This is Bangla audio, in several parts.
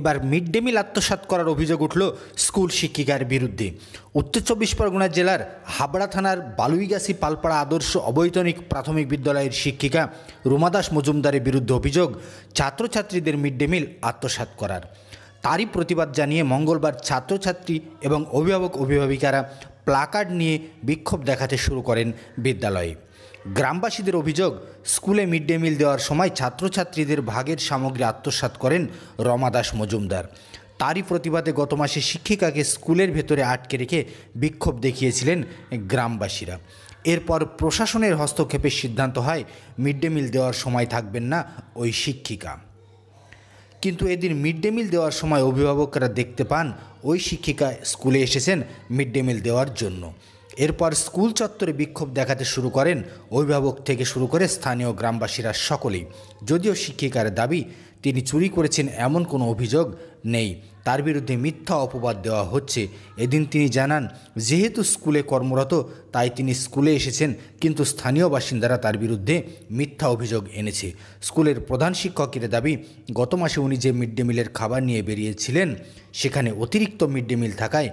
এবার মিড ডে মিল আত্মসাত করার অভিযোগ উঠল স্কুল শিক্ষিকার বিরুদ্ধে উত্তর চব্বিশ পরগনা জেলার হাবড়া থানার বালুইগাছি পালপাড়া আদর্শ অবৈতনিক প্রাথমিক বিদ্যালয়ের শিক্ষিকা রুমা দাস মজুমদারের বিরুদ্ধে অভিযোগ ছাত্রছাত্রীদের মিড ডে মিল আত্মসাত করার তারই প্রতিবাদ জানিয়ে মঙ্গলবার ছাত্রছাত্রী এবং অভিভাবক অভিভাবিকারা প্লাকার্ড নিয়ে বিক্ষোভ দেখাতে শুরু করেন বিদ্যালয়ে গ্রামবাসীদের অভিযোগ স্কুলে মিড ডে মিল দেওয়ার সময় ছাত্রছাত্রীদের ভাগের সামগ্রী আত্মসাত করেন রমা দাস মজুমদার তারই প্রতিবাদে গত মাসে শিক্ষিকাকে স্কুলের ভেতরে আটকে রেখে বিক্ষোভ দেখিয়েছিলেন গ্রামবাসীরা এরপর প্রশাসনের হস্তক্ষেপের সিদ্ধান্ত হয় মিড ডে মিল দেওয়ার সময় থাকবেন না ওই শিক্ষিকা কিন্তু এদিন মিড ডে মিল দেওয়ার সময় অভিভাবকরা দেখতে পান ওই শিক্ষিকা স্কুলে এসেছেন মিড ডে মিল দেওয়ার জন্য এরপর স্কুল চত্বরে বিক্ষোভ দেখাতে শুরু করেন অভিভাবক থেকে শুরু করে স্থানীয় গ্রামবাসীরা সকলেই যদিও শিক্ষিকার দাবি তিনি চুরি করেছেন এমন কোনো অভিযোগ নেই তার বিরুদ্ধে মিথ্যা অপবাদ দেওয়া হচ্ছে এদিন তিনি জানান যেহেতু স্কুলে কর্মরত তাই তিনি স্কুলে এসেছেন কিন্তু স্থানীয় বাসিন্দারা তার বিরুদ্ধে মিথ্যা অভিযোগ এনেছে স্কুলের প্রধান শিক্ষকের দাবি গত মাসে উনি যে মিড ডে মিলের খাবার নিয়ে বেরিয়েছিলেন সেখানে অতিরিক্ত মিড ডে মিল থাকায়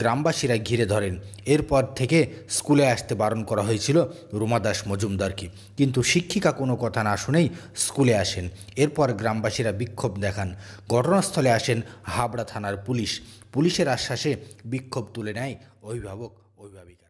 গ্রামবাসীরা ঘিরে ধরেন এরপর থেকে স্কুলে আসতে বারণ করা হয়েছিল রুমা দাস মজুমদারকে কিন্তু শিক্ষিকা কোনো কথা না শুনেই স্কুলে আসেন এরপর গ্রামবাসী গ্রামবাসীরা বিক্ষোভ দেখান ঘটনাস্থলে আসেন হাবড়া থানার পুলিশ পুলিশের আশ্বাসে বিক্ষোভ তুলে নেয় অভিভাবক অভিভাবিকা